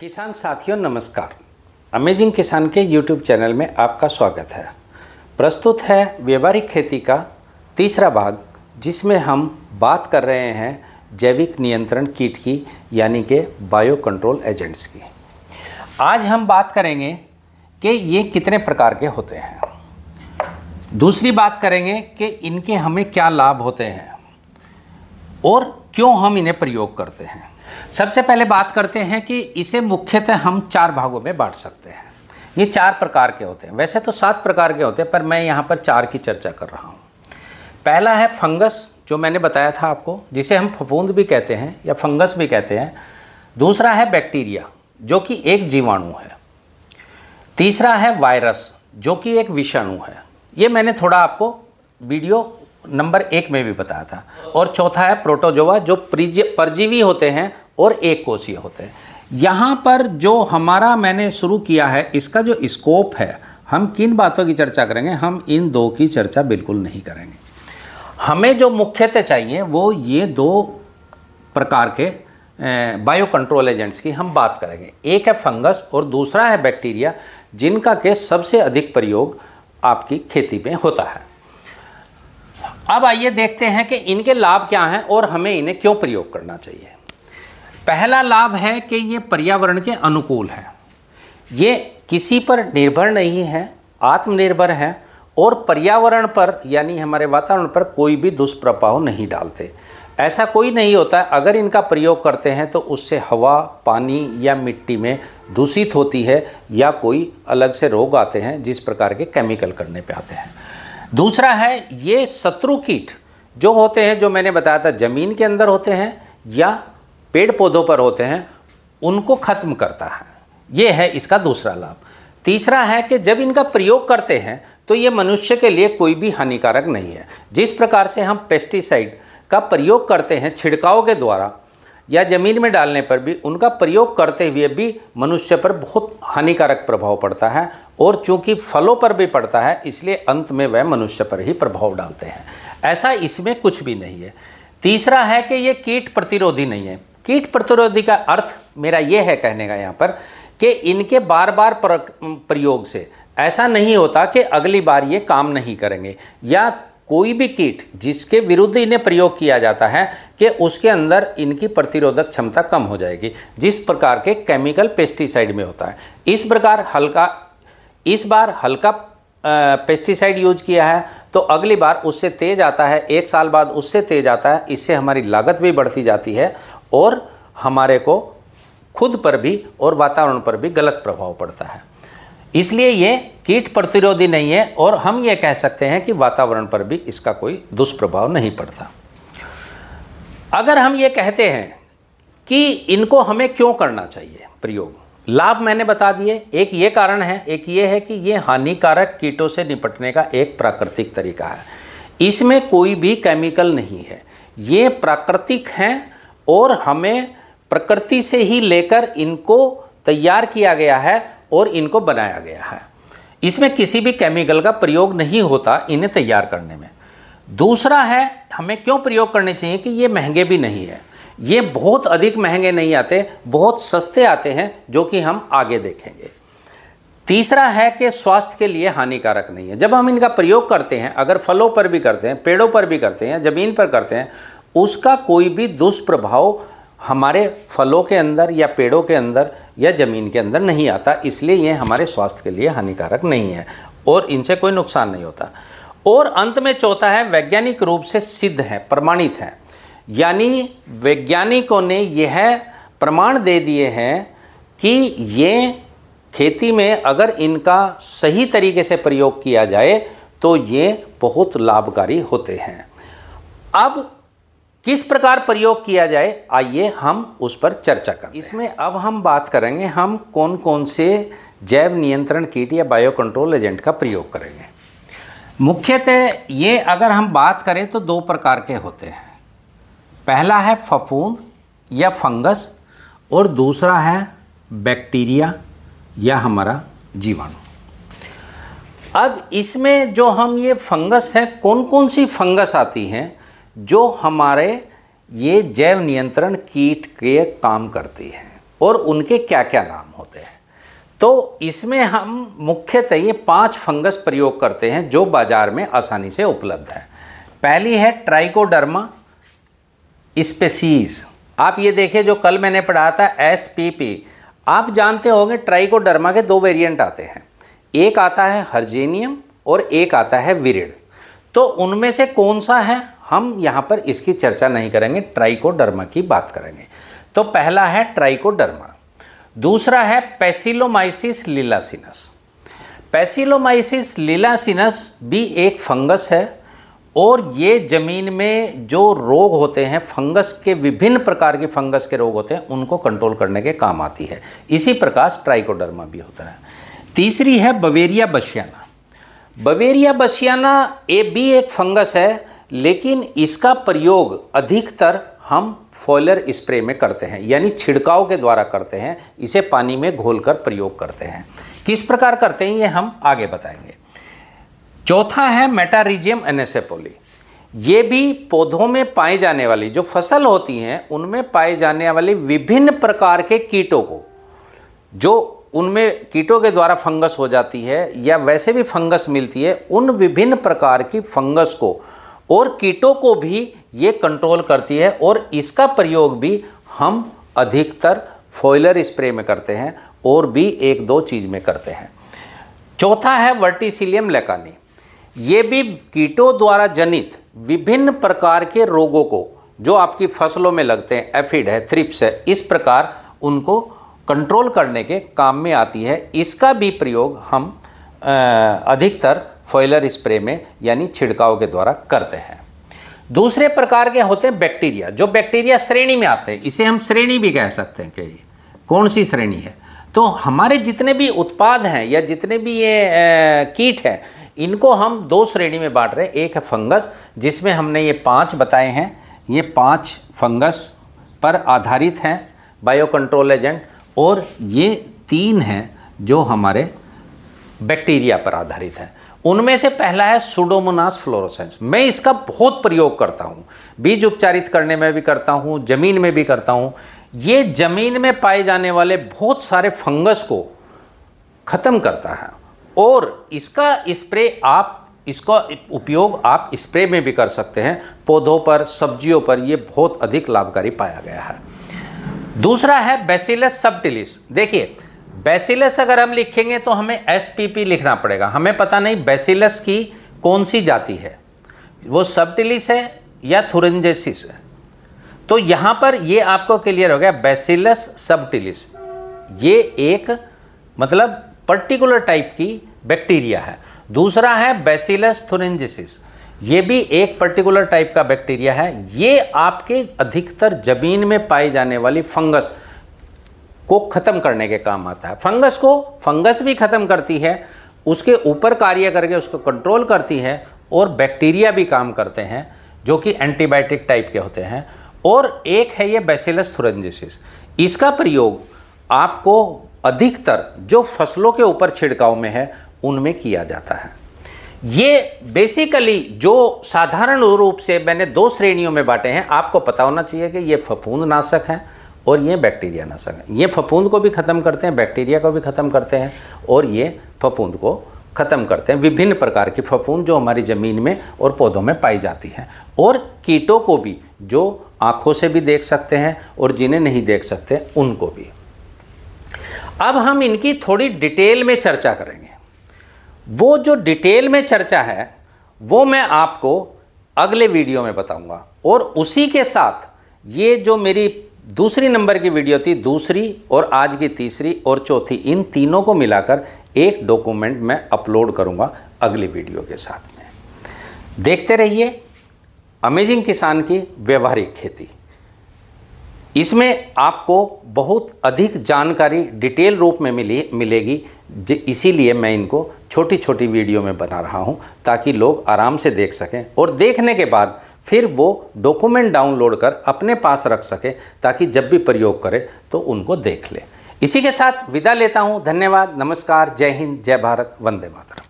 किसान साथियों नमस्कार अमेजिंग किसान के यूट्यूब चैनल में आपका स्वागत है प्रस्तुत है व्यवहारिक खेती का तीसरा भाग जिसमें हम बात कर रहे हैं जैविक नियंत्रण कीट की यानी कि बायो कंट्रोल एजेंट्स की आज हम बात करेंगे कि ये कितने प्रकार के होते हैं दूसरी बात करेंगे कि इनके हमें क्या लाभ होते हैं और क्यों हम इन्हें प्रयोग करते हैं सबसे पहले बात करते हैं कि इसे मुख्यतः हम चार भागों में बांट सकते हैं ये चार प्रकार के होते हैं वैसे तो सात प्रकार के होते हैं पर मैं यहाँ पर चार की चर्चा कर रहा हूँ पहला है फंगस जो मैंने बताया था आपको जिसे हम फफूंद भी कहते हैं या फंगस भी कहते हैं दूसरा है बैक्टीरिया जो कि एक जीवाणु है तीसरा है वायरस जो कि एक विषाणु है ये मैंने थोड़ा आपको वीडियो नंबर एक में भी बताया था और चौथा है प्रोटोजोवा जो परजीवी होते हैं और एक कोशीय होते हैं यहाँ पर जो हमारा मैंने शुरू किया है इसका जो स्कोप है हम किन बातों की चर्चा करेंगे हम इन दो की चर्चा बिल्कुल नहीं करेंगे हमें जो मुख्यतः चाहिए वो ये दो प्रकार के बायो कंट्रोल एजेंट्स की हम बात करेंगे एक है फंगस और दूसरा है बैक्टीरिया जिनका के सबसे अधिक प्रयोग आपकी खेती में होता है अब आइए देखते हैं कि इनके लाभ क्या हैं और हमें इन्हें क्यों प्रयोग करना चाहिए पहला लाभ है कि ये पर्यावरण के अनुकूल है ये किसी पर निर्भर नहीं है आत्मनिर्भर हैं और पर्यावरण पर यानी हमारे वातावरण पर कोई भी दुष्प्रभाव नहीं डालते ऐसा कोई नहीं होता है अगर इनका प्रयोग करते हैं तो उससे हवा पानी या मिट्टी में दूषित होती है या कोई अलग से रोग आते हैं जिस प्रकार के केमिकल करने पे आते हैं दूसरा है ये शत्रु कीट जो होते हैं जो मैंने बताया था ज़मीन के अंदर होते हैं या पेड़ पौधों पर होते हैं उनको ख़त्म करता है ये है इसका दूसरा लाभ तीसरा है कि जब इनका प्रयोग करते हैं तो ये मनुष्य के लिए कोई भी हानिकारक नहीं है जिस प्रकार से हम पेस्टिसाइड का प्रयोग करते हैं छिड़काव के द्वारा या ज़मीन में डालने पर भी उनका प्रयोग करते हुए भी मनुष्य पर बहुत हानिकारक प्रभाव पड़ता है और चूंकि फलों पर भी पड़ता है इसलिए अंत में वह मनुष्य पर ही प्रभाव डालते हैं ऐसा इसमें कुछ भी नहीं है तीसरा है कि ये कीट प्रतिरोधी नहीं है कीट प्रतिरोधी का अर्थ मेरा ये है कहने का यहाँ पर कि इनके बार बार प्रयोग से ऐसा नहीं होता कि अगली बार ये काम नहीं करेंगे या कोई भी कीट जिसके विरुद्ध इन्हें प्रयोग किया जाता है कि उसके अंदर इनकी प्रतिरोधक क्षमता कम हो जाएगी जिस प्रकार के केमिकल पेस्टिसाइड में होता है इस प्रकार हल्का इस बार हल्का पेस्टिसाइड यूज किया है तो अगली बार उससे तेज आता है एक साल बाद उससे तेज आता है इससे हमारी लागत भी बढ़ती जाती है और हमारे को खुद पर भी और वातावरण पर भी गलत प्रभाव पड़ता है इसलिए ये कीट प्रतिरोधी नहीं है और हम ये कह सकते हैं कि वातावरण पर भी इसका कोई दुष्प्रभाव नहीं पड़ता अगर हम ये कहते हैं कि इनको हमें क्यों करना चाहिए प्रयोग लाभ मैंने बता दिए एक ये कारण है एक ये है कि ये हानिकारक कीटों से निपटने का एक प्राकृतिक तरीका है इसमें कोई भी केमिकल नहीं है ये प्राकृतिक हैं और हमें प्रकृति से ही लेकर इनको तैयार किया गया है और इनको बनाया गया है इसमें किसी भी केमिकल का प्रयोग नहीं होता इन्हें तैयार करने में दूसरा है हमें क्यों प्रयोग करने चाहिए कि ये महंगे भी नहीं है ये बहुत अधिक महंगे नहीं आते बहुत सस्ते आते हैं जो कि हम आगे देखेंगे तीसरा है कि स्वास्थ्य के लिए हानिकारक नहीं है जब हम इनका प्रयोग करते हैं अगर फलों पर भी करते हैं पेड़ों पर भी करते हैं ज़मीन पर करते हैं उसका कोई भी दुष्प्रभाव हमारे फलों के अंदर या पेड़ों के अंदर या ज़मीन के अंदर नहीं आता इसलिए ये हमारे स्वास्थ्य के लिए हानिकारक नहीं है और इनसे कोई नुकसान नहीं होता और अंत में चौथा है वैज्ञानिक रूप से सिद्ध है प्रमाणित है यानी वैज्ञानिकों ने यह प्रमाण दे दिए हैं कि ये खेती में अगर इनका सही तरीके से प्रयोग किया जाए तो ये बहुत लाभकारी होते हैं अब किस प्रकार प्रयोग किया जाए आइए हम उस पर चर्चा करें इसमें अब हम बात करेंगे हम कौन कौन से जैव नियंत्रण कीट या बायो कंट्रोल एजेंट का प्रयोग करेंगे मुख्यतः ये अगर हम बात करें तो दो प्रकार के होते हैं पहला है फफूंद या फंगस और दूसरा है बैक्टीरिया या हमारा जीवाणु अब इसमें जो हम ये फंगस है कौन कौन सी फंगस आती हैं जो हमारे ये जैव नियंत्रण कीट के काम करती हैं और उनके क्या क्या नाम होते हैं तो इसमें हम मुख्यतः ये पांच फंगस प्रयोग करते हैं जो बाज़ार में आसानी से उपलब्ध हैं पहली है ट्राइकोडर्मा स्पेसीज आप ये देखिए जो कल मैंने पढ़ा था एस पी पी आप जानते होंगे ट्राइकोडर्मा के दो वेरिएंट आते हैं एक आता है हर्जेनियम और एक आता है विरिड तो उनमें से कौन सा है हम यहाँ पर इसकी चर्चा नहीं करेंगे ट्राइकोडर्मा की बात करेंगे तो पहला है ट्राइकोडर्मा दूसरा है पैसिलोमाइसिस लीलासिनस पैसिलोमाइसिस लीलासिनस भी एक फंगस है और ये ज़मीन में जो रोग होते हैं फंगस के विभिन्न प्रकार के फंगस के रोग होते हैं उनको कंट्रोल करने के काम आती है इसी प्रकार ट्राइकोडर्मा भी होता है तीसरी है बवेरिया बशियाना बवेरिया बशियाना ये भी एक फंगस है लेकिन इसका प्रयोग अधिकतर हम फॉयलर स्प्रे में करते हैं यानी छिड़काव के द्वारा करते हैं इसे पानी में घोलकर प्रयोग करते हैं किस प्रकार करते हैं ये हम आगे बताएंगे चौथा है मेटारिजियम एनेसेपोली ये भी पौधों में पाए जाने वाली जो फसल होती हैं उनमें पाए जाने वाले विभिन्न प्रकार के कीटों को जो उनमें कीटों के द्वारा फंगस हो जाती है या वैसे भी फंगस मिलती है उन विभिन्न प्रकार की फंगस को और कीटों को भी ये कंट्रोल करती है और इसका प्रयोग भी हम अधिकतर फॉयलर स्प्रे में करते हैं और भी एक दो चीज़ में करते हैं चौथा है वर्टिसिलियम लेकानी ये भी कीटों द्वारा जनित विभिन्न प्रकार के रोगों को जो आपकी फसलों में लगते हैं एफिड है थ्रिप्स है इस प्रकार उनको कंट्रोल करने के काम में आती है इसका भी प्रयोग हम अधिकतर फॉयलर स्प्रे में यानी छिड़काव के द्वारा करते हैं दूसरे प्रकार के होते हैं बैक्टीरिया जो बैक्टीरिया श्रेणी में आते हैं इसे हम श्रेणी भी कह सकते हैं कि कौन सी श्रेणी है तो हमारे जितने भी उत्पाद हैं या जितने भी ये कीट हैं इनको हम दो श्रेणी में बांट रहे हैं एक है फंगस जिसमें हमने ये पांच बताए हैं ये पांच फंगस पर आधारित हैं बायो कंट्रोल एजेंट और ये तीन हैं जो हमारे बैक्टीरिया पर आधारित हैं उनमें से पहला है सुडोमोनास फ्लोरोसेंस मैं इसका बहुत प्रयोग करता हूँ बीज उपचारित करने में भी करता हूँ ज़मीन में भी करता हूँ ये ज़मीन में पाए जाने वाले बहुत सारे फंगस को ख़त्म करता है और इसका स्प्रे इस आप इसका उपयोग आप स्प्रे में भी कर सकते हैं पौधों पर सब्जियों पर यह बहुत अधिक लाभकारी पाया गया है दूसरा है बेसिलस सबटिलिस देखिए बेसिलस अगर हम लिखेंगे तो हमें एस पी पी लिखना पड़ेगा हमें पता नहीं बेसिलस की कौन सी जाति है वो सबटिलिस है या थुरंजेसिस है तो यहाँ पर ये आपको क्लियर हो गया बेसिलस सबटिलिस ये एक मतलब पर्टिकुलर टाइप की बैक्टीरिया है दूसरा है बेसिलस थुरेंजिसिस ये भी एक पर्टिकुलर टाइप का बैक्टीरिया है ये आपके अधिकतर जमीन में पाई जाने वाली फंगस को ख़त्म करने के काम आता है फंगस को फंगस भी ख़त्म करती है उसके ऊपर कार्य करके उसको कंट्रोल करती है और बैक्टीरिया भी काम करते हैं जो कि एंटीबायोटिक टाइप के होते हैं और एक है ये बेसिलस थुरंजिसिस इसका प्रयोग आपको अधिकतर जो फसलों के ऊपर छिड़काव में है उनमें किया जाता है ये बेसिकली जो साधारण रूप से मैंने दो श्रेणियों में बांटे हैं आपको पता होना चाहिए कि ये फफूंद नाशक हैं और ये बैक्टीरिया नाशक ये फफूंद को भी ख़त्म करते हैं बैक्टीरिया को भी ख़त्म करते हैं और ये फफूंद को ख़त्म करते हैं विभिन्न प्रकार की फफूंद जो हमारी ज़मीन में और पौधों में पाई जाती हैं और कीटों को भी जो आँखों से भी देख सकते हैं और जिन्हें नहीं देख सकते उनको भी अब हम इनकी थोड़ी डिटेल में चर्चा करेंगे वो जो डिटेल में चर्चा है वो मैं आपको अगले वीडियो में बताऊंगा और उसी के साथ ये जो मेरी दूसरी नंबर की वीडियो थी दूसरी और आज की तीसरी और चौथी इन तीनों को मिलाकर एक डॉक्यूमेंट मैं अपलोड करूंगा अगली वीडियो के साथ में देखते रहिए अमेजिंग किसान की व्यवहारिक खेती इसमें आपको बहुत अधिक जानकारी डिटेल रूप में मिली मिलेगी इसीलिए मैं इनको छोटी छोटी वीडियो में बना रहा हूं ताकि लोग आराम से देख सकें और देखने के बाद फिर वो डॉक्यूमेंट डाउनलोड कर अपने पास रख सके ताकि जब भी प्रयोग करे तो उनको देख ले इसी के साथ विदा लेता हूँ धन्यवाद नमस्कार जय हिंद जय भारत वंदे मातरम